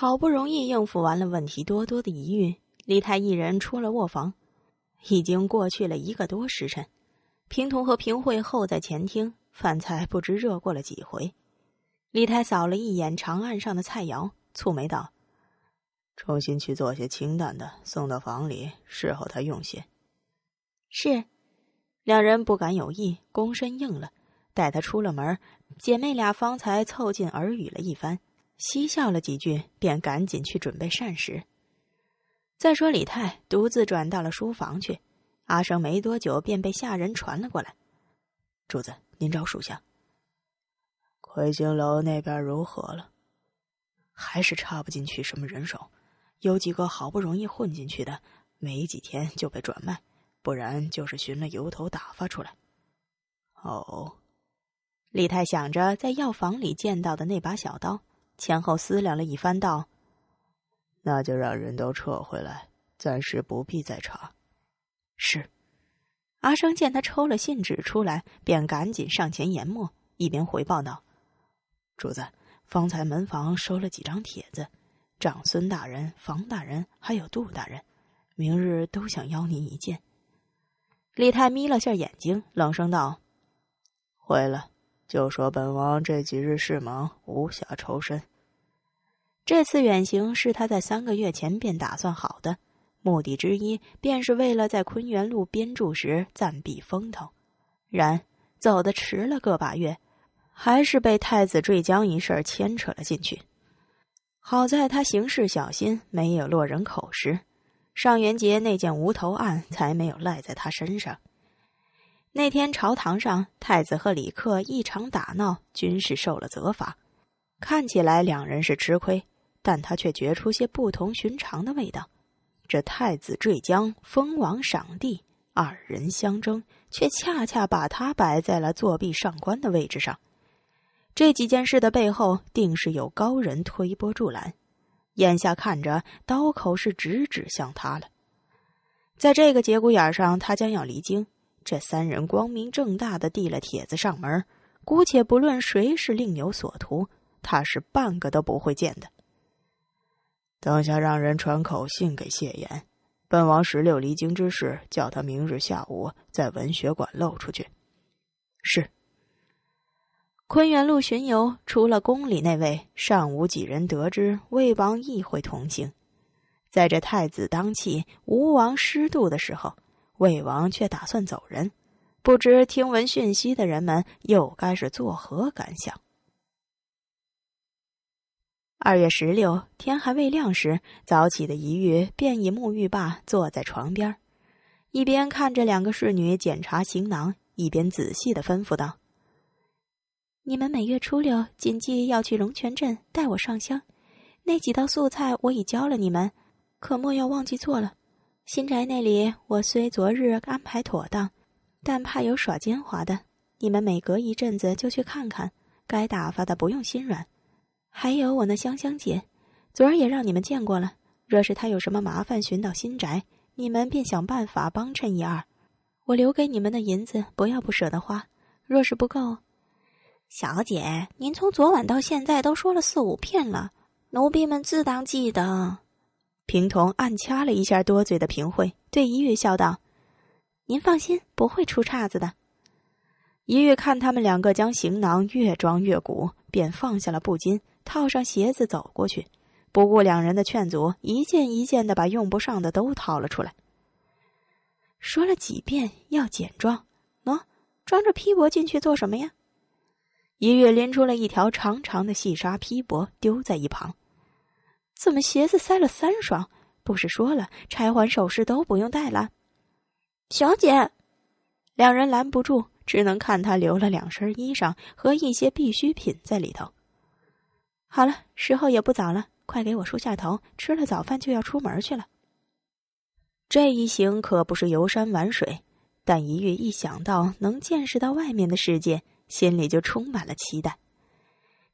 好不容易应付完了问题多多的疑韵，李太一人出了卧房。已经过去了一个多时辰，平童和平惠候在前厅，饭菜不知热过了几回。李太扫了一眼长案上的菜肴，蹙眉道：“重新去做些清淡的，送到房里，侍候他用些。”是，两人不敢有异，躬身应了。待他出了门，姐妹俩方才凑近耳语了一番。嬉笑了几句，便赶紧去准备膳食。再说李泰独自转到了书房去，阿生没多久便被下人传了过来：“主子，您找属下。”魁星楼那边如何了？还是插不进去什么人手，有几个好不容易混进去的，没几天就被转卖，不然就是寻了由头打发出来。哦，李泰想着在药房里见到的那把小刀。前后思量了一番，道：“那就让人都撤回来，暂时不必再查。”是。阿生见他抽了信纸出来，便赶紧上前研墨，一边回报道：“主子，方才门房收了几张帖子，长孙大人、房大人还有杜大人，明日都想邀您一见。”李泰眯了下眼睛，冷声道：“回了。”就说本王这几日事忙，无暇抽身。这次远行是他在三个月前便打算好的，目的之一便是为了在坤元路编著时暂避风头。然走的迟了个把月，还是被太子坠江一事牵扯了进去。好在他行事小心，没有落人口实，尚元杰那件无头案才没有赖在他身上。那天朝堂上，太子和李克一场打闹，均是受了责罚。看起来两人是吃亏，但他却觉出些不同寻常的味道。这太子坠江，封王赏地，二人相争，却恰恰把他摆在了作弊上官的位置上。这几件事的背后，定是有高人推波助澜。眼下看着刀口是直指向他了，在这个节骨眼上，他将要离京。这三人光明正大的递了帖子上门，姑且不论谁是另有所图，他是半个都不会见的。等下让人传口信给谢炎，本王十六离京之事，叫他明日下午在文学馆露出去。是。昆元路巡游，除了宫里那位，尚无几人得知魏王亦会同行。在这太子当气、吴王失度的时候。魏王却打算走人，不知听闻讯息的人们又该是作何感想？二月十六天还未亮时，早起的一玉便已沐浴罢，坐在床边，一边看着两个侍女检查行囊，一边仔细的吩咐道：“你们每月初六谨记要去龙泉镇带我上香，那几道素菜我已教了你们，可莫要忘记做了。”新宅那里，我虽昨日安排妥当，但怕有耍奸猾的。你们每隔一阵子就去看看，该打发的不用心软。还有我那香香姐，昨儿也让你们见过了。若是她有什么麻烦，寻到新宅，你们便想办法帮衬一二。我留给你们的银子，不要不舍得花。若是不够，小姐，您从昨晚到现在都说了四五遍了，奴婢们自当记得。平童暗掐了一下多嘴的平惠，对一月笑道：“您放心，不会出岔子的。”一月看他们两个将行囊越装越鼓，便放下了布巾，套上鞋子走过去，不顾两人的劝阻，一件一件的把用不上的都掏了出来。说了几遍要简装，喏，装着披帛进去做什么呀？一月拎出了一条长长的细纱披帛，丢在一旁。怎么鞋子塞了三双？不是说了，拆环首饰都不用带了。小姐，两人拦不住，只能看他留了两身衣裳和一些必需品在里头。好了，时候也不早了，快给我梳下头，吃了早饭就要出门去了。这一行可不是游山玩水，但一玉一想到能见识到外面的世界，心里就充满了期待。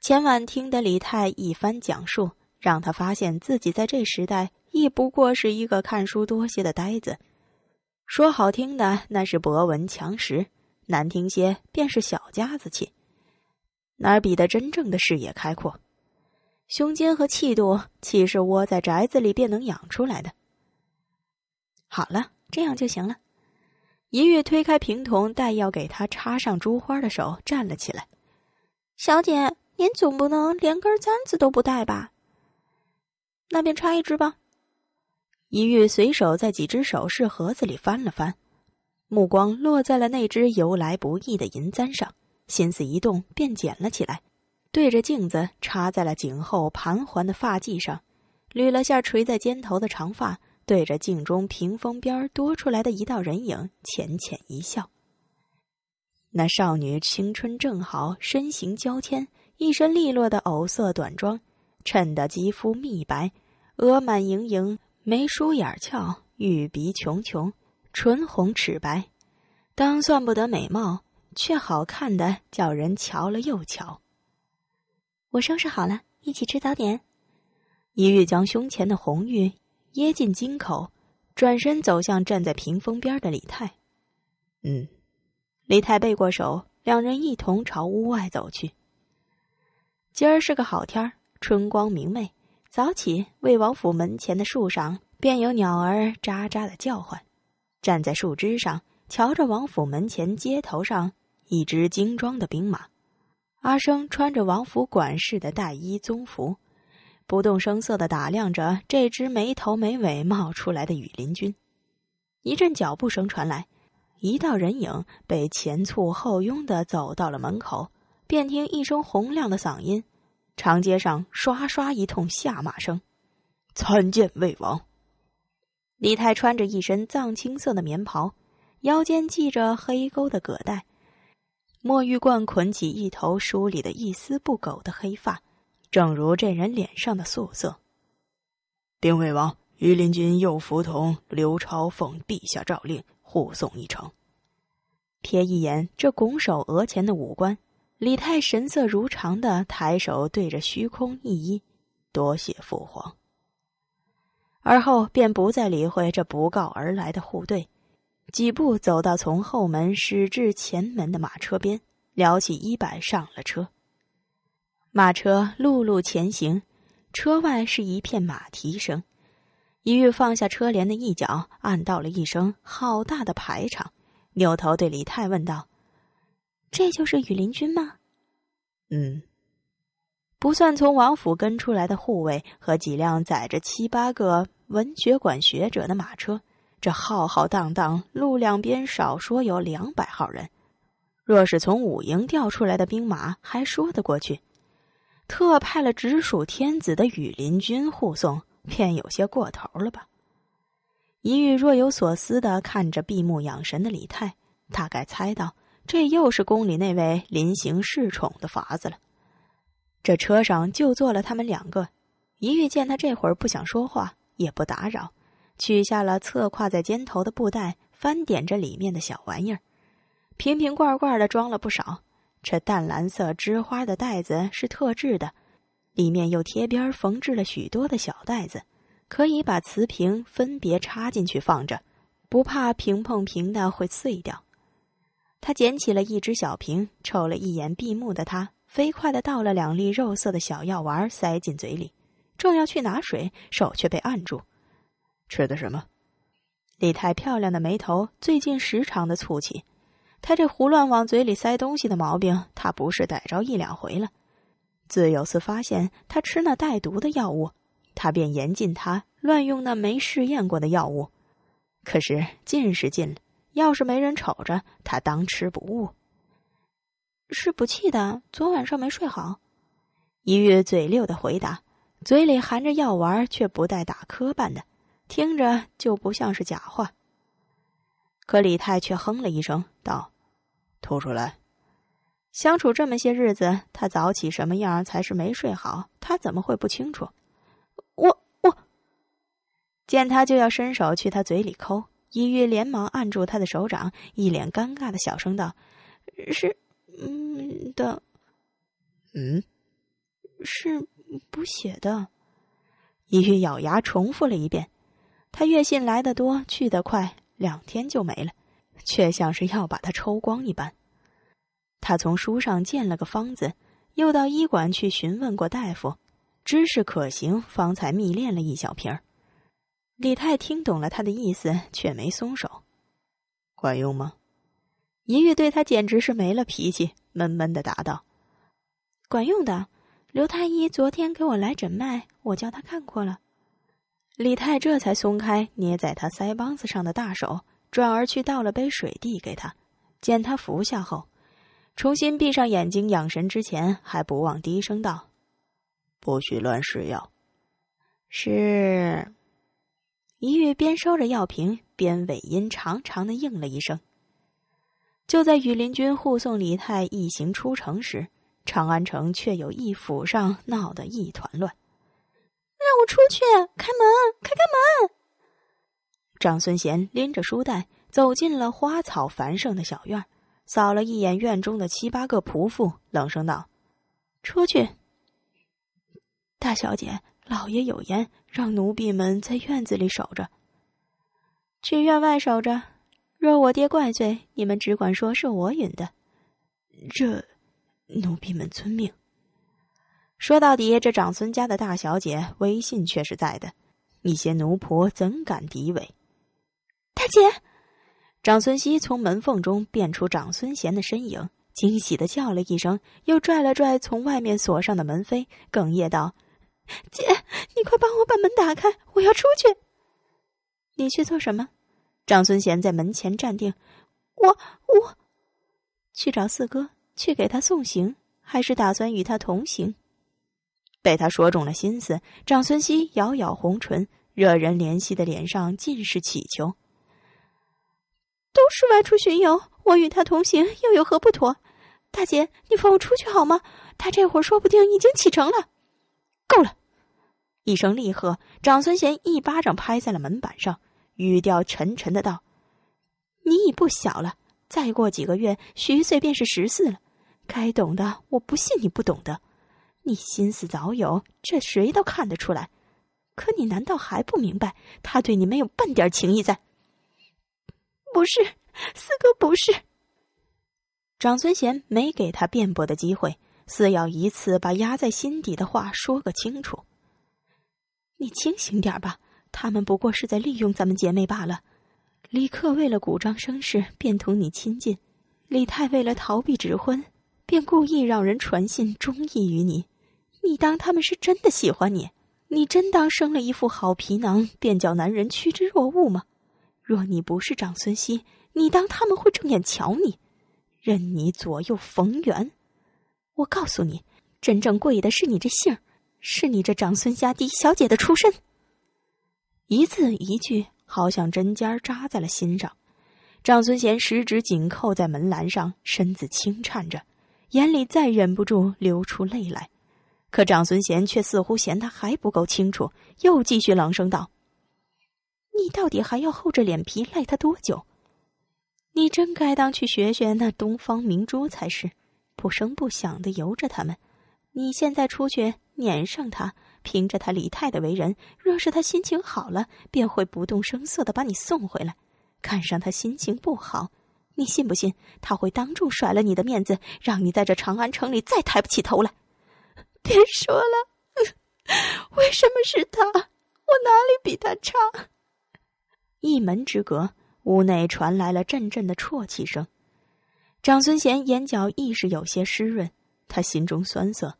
前晚听得李太一番讲述。让他发现自己在这时代亦不过是一个看书多些的呆子，说好听的那是博闻强识，难听些便是小家子气，哪比得真正的视野开阔，胸襟和气度岂是窝在宅子里便能养出来的？好了，这样就行了。一月推开平童带要给他插上珠花的手，站了起来。小姐，您总不能连根簪子都不带吧？那便插一支吧。一玉随手在几只首饰盒子里翻了翻，目光落在了那只由来不易的银簪上，心思一动，便捡了起来，对着镜子插在了颈后盘环的发髻上，捋了下垂在肩头的长发，对着镜中屏风边多出来的一道人影浅浅一笑。那少女青春正好，身形娇纤，一身利落的藕色短装，衬得肌肤密白。额满盈盈，眉梳眼翘，玉鼻琼琼，唇红齿白，当算不得美貌，却好看的叫人瞧了又瞧。我收拾好了，一起吃早点。一玉将胸前的红玉掖进襟口，转身走向站在屏风边的李泰。嗯，李泰背过手，两人一同朝屋外走去。今儿是个好天儿，春光明媚。早起，魏王府门前的树上便有鸟儿喳喳的叫唤。站在树枝上，瞧着王府门前街头上一只精装的兵马。阿生穿着王府管事的带衣棕服，不动声色地打量着这只没头没尾冒出来的羽林军。一阵脚步声传来，一道人影被前簇后拥地走到了门口，便听一声洪亮的嗓音。长街上，刷刷一通下马声。参见魏王。李泰穿着一身藏青色的棉袍，腰间系着黑钩的葛带，墨玉冠捆起一头梳理的一丝不苟的黑发，正如这人脸上的素色。禀魏王，御林军又服从刘超奉陛下诏令，护送一程。瞥一眼这拱手额前的五官。李泰神色如常的抬手对着虚空一揖，多谢父皇。而后便不再理会这不告而来的护队，几步走到从后门驶至前门的马车边，撩起衣摆上了车。马车陆陆前行，车外是一片马蹄声。一玉放下车帘的一角，暗道了一声：“好大的排场。”扭头对李泰问道。这就是羽林军吗？嗯，不算从王府跟出来的护卫和几辆载着七八个文学馆学者的马车，这浩浩荡荡，路两边少说有两百号人。若是从武营调出来的兵马还说得过去，特派了直属天子的羽林军护送，便有些过头了吧？一玉若有所思的看着闭目养神的李泰，大概猜到。这又是宫里那位临行侍宠的法子了。这车上就坐了他们两个，一遇见他这会儿不想说话，也不打扰，取下了侧挎在肩头的布袋，翻点着里面的小玩意儿，瓶瓶罐罐的装了不少。这淡蓝色织花的袋子是特制的，里面又贴边缝制了许多的小袋子，可以把瓷瓶分别插进去放着，不怕瓶碰瓶的会碎掉。他捡起了一只小瓶，瞅了一眼闭目的他，飞快地倒了两粒肉色的小药丸，塞进嘴里，正要去拿水，手却被按住。吃的什么？李太漂亮的眉头最近时常的蹙起。他这胡乱往嘴里塞东西的毛病，他不是逮着一两回了。自有次发现他吃那带毒的药物，他便严禁他乱用那没试验过的药物。可是禁是禁了。要是没人瞅着，他当吃不误。是不气的？昨晚上没睡好，一月嘴溜的回答，嘴里含着药丸，却不带打磕绊的，听着就不像是假话。可李太却哼了一声，道：“吐出来。”相处这么些日子，他早起什么样才是没睡好，他怎么会不清楚？我我见他就要伸手去他嘴里抠。伊玉连忙按住他的手掌，一脸尴尬的小声道：“是，嗯的，嗯，是补血的。”伊玉咬牙重复了一遍。他月信来的多，去的快，两天就没了，却像是要把他抽光一般。他从书上见了个方子，又到医馆去询问过大夫，知是可行，方才秘炼了一小瓶儿。李太听懂了他的意思，却没松手。管用吗？银玉对他简直是没了脾气，闷闷地答道：“管用的。刘太医昨天给我来诊脉，我叫他看过了。”李太这才松开捏在他腮帮子上的大手，转而去倒了杯水递给他。见他服下后，重新闭上眼睛养神之前，还不忘低声道：“不许乱试药。”“是。”一玉边收着药瓶，边尾音长长的应了一声。就在羽林军护送李泰一行出城时，长安城却有一府上闹得一团乱。让我出去，开门，开开门！长孙贤拎着书袋走进了花草繁盛的小院，扫了一眼院中的七八个仆妇，冷声道：“出去。”大小姐，老爷有言。让奴婢们在院子里守着，去院外守着。若我爹怪罪，你们只管说是我引的。这奴婢们遵命。说到底，这长孙家的大小姐威信却是在的，一些奴仆怎敢诋毁？大姐，长孙熙从门缝中辨出长孙贤的身影，惊喜的叫了一声，又拽了拽从外面锁上的门扉，哽咽道。姐，你快帮我把门打开，我要出去。你去做什么？长孙贤在门前站定，我我去找四哥，去给他送行，还是打算与他同行？被他说中了心思，长孙熙咬咬红唇，惹人怜惜的脸上尽是乞求。都是外出巡游，我与他同行又有何不妥？大姐，你放我出去好吗？他这会儿说不定已经启程了。够了。一声厉喝，长孙贤一巴掌拍在了门板上，语调沉沉的道：“你已不小了，再过几个月，虚岁便是十四了。该懂的，我不信你不懂的。你心思早有，这谁都看得出来。可你难道还不明白，他对你没有半点情意在？不是，四哥不是。”长孙贤没给他辩驳的机会，似要一次把压在心底的话说个清楚。你清醒点吧，他们不过是在利用咱们姐妹罢了。李克为了鼓掌声势，便同你亲近；李泰为了逃避指婚，便故意让人传信忠义于你。你当他们是真的喜欢你？你真当生了一副好皮囊便叫男人趋之若鹜吗？若你不是长孙熙，你当他们会正眼瞧你，任你左右逢源？我告诉你，真正贵的是你这姓儿。是你这长孙家嫡小姐的出身。一字一句，好像针尖扎在了心上。长孙贤十指紧扣在门栏上，身子轻颤着，眼里再忍不住流出泪来。可长孙贤却似乎嫌他还不够清楚，又继续冷声道：“你到底还要厚着脸皮赖他多久？你真该当去学学那东方明珠才是，不声不响的由着他们。你现在出去。”撵上他，凭着他李太太为人，若是他心情好了，便会不动声色的把你送回来；看上他心情不好，你信不信他会当众甩了你的面子，让你在这长安城里再抬不起头来？别说了，为什么是他？我哪里比他差？一门之隔，屋内传来了阵阵的啜泣声。长孙贤眼角亦是有些湿润，他心中酸涩。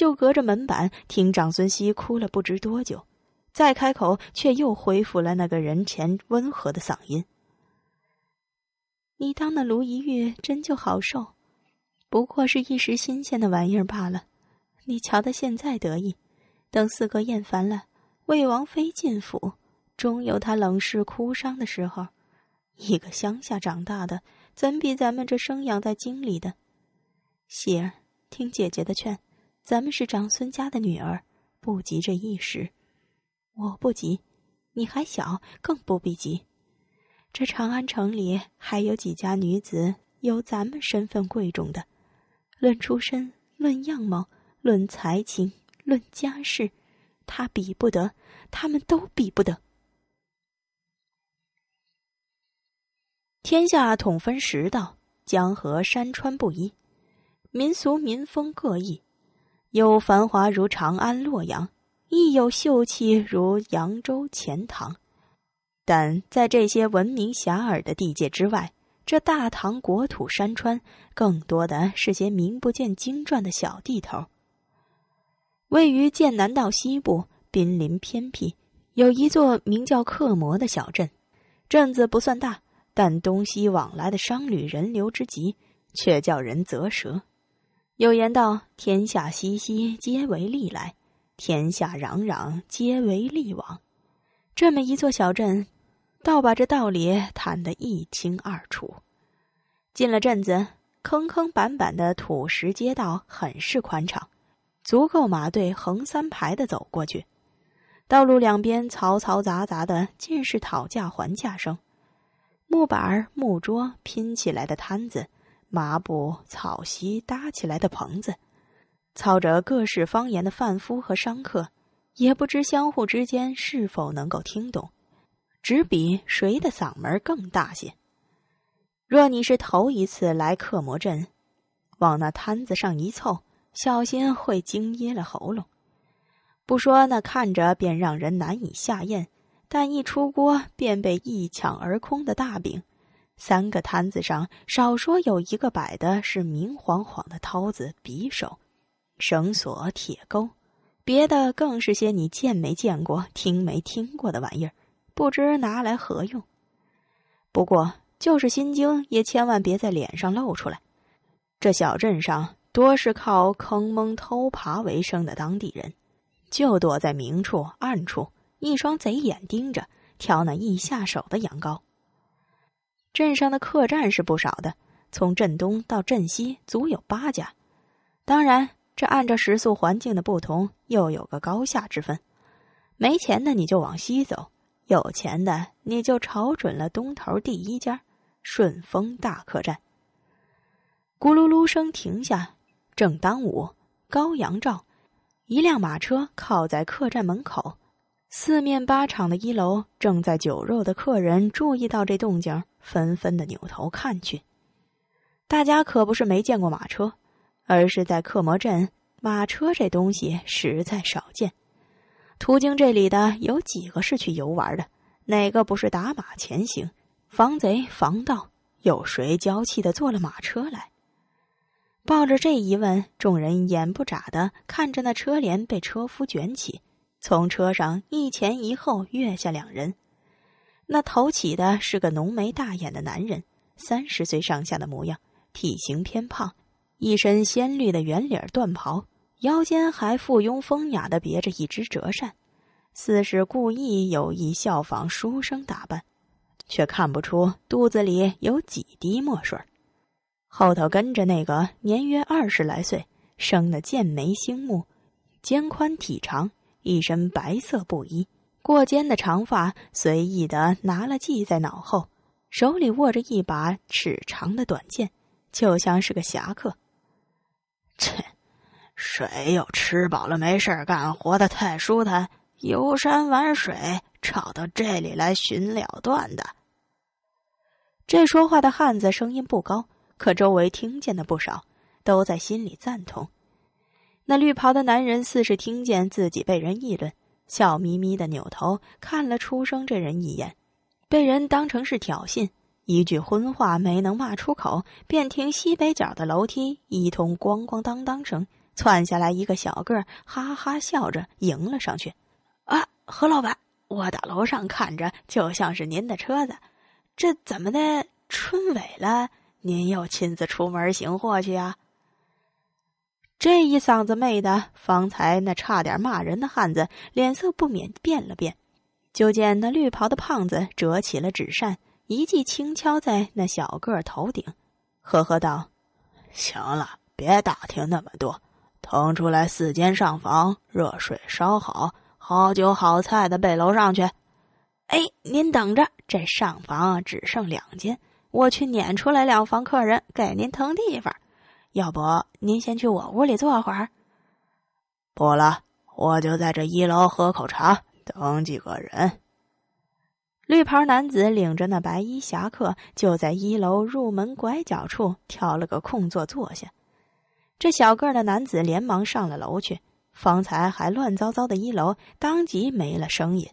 就隔着门板听长孙熙哭了不知多久，再开口却又恢复了那个人前温和的嗓音。你当那卢一玉真就好受？不过是一时新鲜的玩意儿罢了。你瞧他现在得意，等四哥厌烦了，魏王妃进府，终有他冷视哭伤的时候。一个乡下长大的，怎比咱们这生养在京里的？喜儿，听姐姐的劝。咱们是长孙家的女儿，不急这一时。我不急，你还小，更不必急。这长安城里还有几家女子有咱们身份贵重的？论出身，论样貌，论才情，论家世，他比不得，他们都比不得。天下统分十道，江河山川不一，民俗民风各异。有繁华如长安、洛阳，亦有秀气如扬州、钱塘。但在这些闻名遐迩的地界之外，这大唐国土山川，更多的是些名不见经传的小地头。位于剑南道西部，濒临偏僻，有一座名叫克磨的小镇。镇子不算大，但东西往来的商旅人流之极，却叫人啧舌。有言道：“天下熙熙，皆为利来；天下攘攘，皆为利往。”这么一座小镇，倒把这道理谈得一清二楚。进了镇子，坑坑板板的土石街道很是宽敞，足够马队横三排的走过去。道路两边嘈嘈杂杂的，尽是讨价还价声，木板木桌拼起来的摊子。麻布草席搭起来的棚子，操着各式方言的贩夫和商客，也不知相互之间是否能够听懂，只比谁的嗓门更大些。若你是头一次来克磨镇，往那摊子上一凑，小心会惊噎了喉咙。不说那看着便让人难以下咽，但一出锅便被一抢而空的大饼。三个摊子上，少说有一个摆的是明晃晃的刀子、匕首、绳索、铁钩，别的更是些你见没见过、听没听过的玩意儿，不知拿来何用。不过，就是心惊，也千万别在脸上露出来。这小镇上多是靠坑蒙偷爬为生的当地人，就躲在明处、暗处，一双贼眼盯着，挑那易下手的羊羔。镇上的客栈是不少的，从镇东到镇西足有八家。当然，这按照食宿环境的不同，又有个高下之分。没钱的你就往西走，有钱的你就朝准了东头第一家——顺风大客栈。咕噜噜声停下，正当午，高阳照，一辆马车靠在客栈门口。四面八方的一楼正在酒肉的客人注意到这动静，纷纷的扭头看去。大家可不是没见过马车，而是在克魔镇，马车这东西实在少见。途经这里的有几个是去游玩的？哪个不是打马前行，防贼防盗？有谁娇气的坐了马车来？抱着这一问，众人眼不眨的看着那车帘被车夫卷起。从车上一前一后跃下两人，那头起的是个浓眉大眼的男人，三十岁上下的模样，体型偏胖，一身鲜绿的圆领缎袍，腰间还附庸风雅的别着一只折扇，似是故意有意效仿书生打扮，却看不出肚子里有几滴墨水。后头跟着那个年约二十来岁，生得剑眉星目，肩宽体长。一身白色布衣，过肩的长发随意的拿了系在脑后，手里握着一把尺长的短剑，就像是个侠客。切，谁有吃饱了没事干，活得太舒坦，游山玩水，吵到这里来寻了断的？这说话的汉子声音不高，可周围听见的不少，都在心里赞同。那绿袍的男人似是听见自己被人议论，笑眯眯地扭头看了出声这人一眼，被人当成是挑衅，一句荤话没能骂出口，便听西北角的楼梯一通咣咣当当声，窜下来一个小个，哈哈笑着迎了上去：“啊，何老板，我打楼上看着就像是您的车子，这怎么的春尾了，您又亲自出门行货去啊？”这一嗓子，妹的！方才那差点骂人的汉子脸色不免变了变。就见那绿袍的胖子折起了纸扇，一记轻敲在那小个头顶，呵呵道：“行了，别打听那么多，腾出来四间上房，热水烧好，好酒好菜的背楼上去。哎，您等着，这上房只剩两间，我去撵出来两房客人，给您腾地方。”要不您先去我屋里坐会儿。不了，我就在这一楼喝口茶，等几个人。绿袍男子领着那白衣侠客就在一楼入门拐角处挑了个空座坐下。这小个的男子连忙上了楼去。方才还乱糟糟的一楼，当即没了声音。